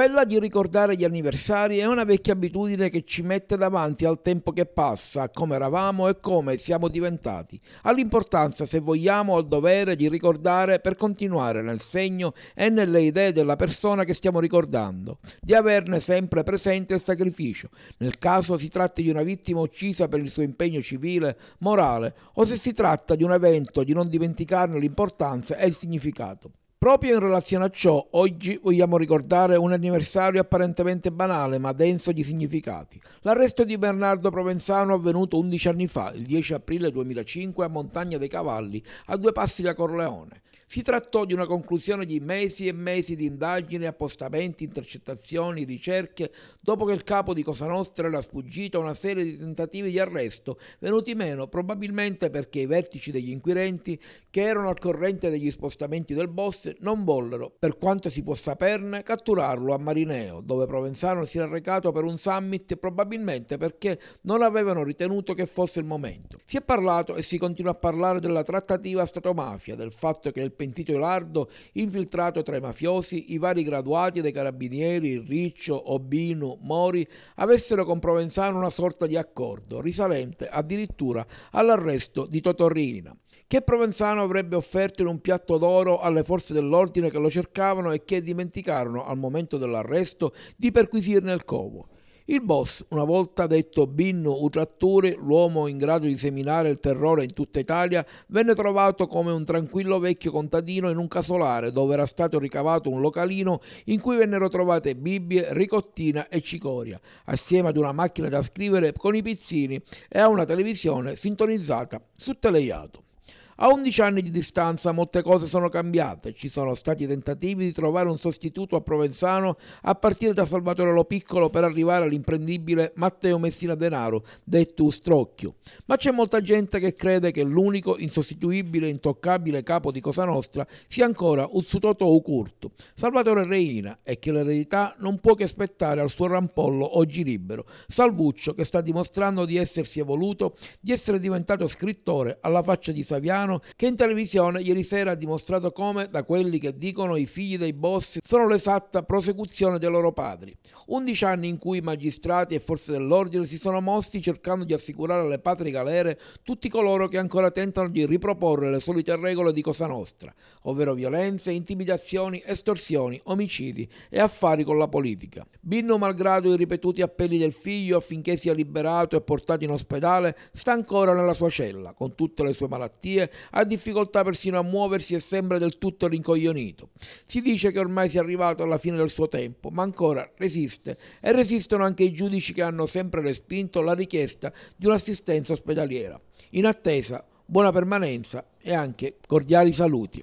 Quella di ricordare gli anniversari è una vecchia abitudine che ci mette davanti al tempo che passa, a come eravamo e come siamo diventati, all'importanza, se vogliamo, al dovere di ricordare per continuare nel segno e nelle idee della persona che stiamo ricordando, di averne sempre presente il sacrificio, nel caso si tratti di una vittima uccisa per il suo impegno civile, morale, o se si tratta di un evento, di non dimenticarne l'importanza e il significato. Proprio in relazione a ciò, oggi vogliamo ricordare un anniversario apparentemente banale ma denso di significati. L'arresto di Bernardo Provenzano avvenuto 11 anni fa, il 10 aprile 2005, a Montagna dei Cavalli, a due passi da Corleone. Si trattò di una conclusione di mesi e mesi di indagini, appostamenti, intercettazioni, ricerche, dopo che il capo di Cosa Nostra era sfuggito a una serie di tentativi di arresto, venuti meno probabilmente perché i vertici degli inquirenti, che erano al corrente degli spostamenti del boss, non vollero, per quanto si può saperne, catturarlo a Marineo, dove Provenzano si era recato per un summit probabilmente perché non avevano ritenuto che fosse il momento. Si è parlato e si continua a parlare della trattativa Stato-mafia, del fatto che il pentito Lardo infiltrato tra i mafiosi, i vari graduati dei carabinieri, Riccio, Obino, Mori, avessero con Provenzano una sorta di accordo, risalente addirittura all'arresto di Totorrina che Provenzano avrebbe offerto in un piatto d'oro alle forze dell'ordine che lo cercavano e che dimenticarono al momento dell'arresto di perquisirne il covo. Il boss, una volta detto Binno Utrattore, l'uomo in grado di seminare il terrore in tutta Italia, venne trovato come un tranquillo vecchio contadino in un casolare dove era stato ricavato un localino in cui vennero trovate Bibbie, ricottina e cicoria, assieme ad una macchina da scrivere con i pizzini e a una televisione sintonizzata su teleiato. A 11 anni di distanza molte cose sono cambiate, ci sono stati tentativi di trovare un sostituto a Provenzano a partire da Salvatore Lo Piccolo per arrivare all'imprendibile Matteo Messina Denaro, detto Strocchio. Ma c'è molta gente che crede che l'unico insostituibile e intoccabile capo di Cosa Nostra sia ancora Uzzutoto Ucurto, Salvatore Reina, e che l'eredità non può che aspettare al suo rampollo oggi libero, Salvuccio che sta dimostrando di essersi evoluto, di essere diventato scrittore alla faccia di Saviano Romano che in televisione ieri sera ha dimostrato come, da quelli che dicono i figli dei boss, sono l'esatta prosecuzione dei loro padri. Undici anni in cui magistrati e forze dell'ordine si sono mossi cercando di assicurare alle patrie galere tutti coloro che ancora tentano di riproporre le solite regole di Cosa Nostra, ovvero violenze, intimidazioni, estorsioni, omicidi e affari con la politica. Binno, malgrado i ripetuti appelli del figlio affinché sia liberato e portato in ospedale, sta ancora nella sua cella, con tutte le sue malattie ha difficoltà persino a muoversi e sembra del tutto rincoglionito. Si dice che ormai sia arrivato alla fine del suo tempo, ma ancora resiste e resistono anche i giudici che hanno sempre respinto la richiesta di un'assistenza ospedaliera. In attesa, buona permanenza e anche cordiali saluti.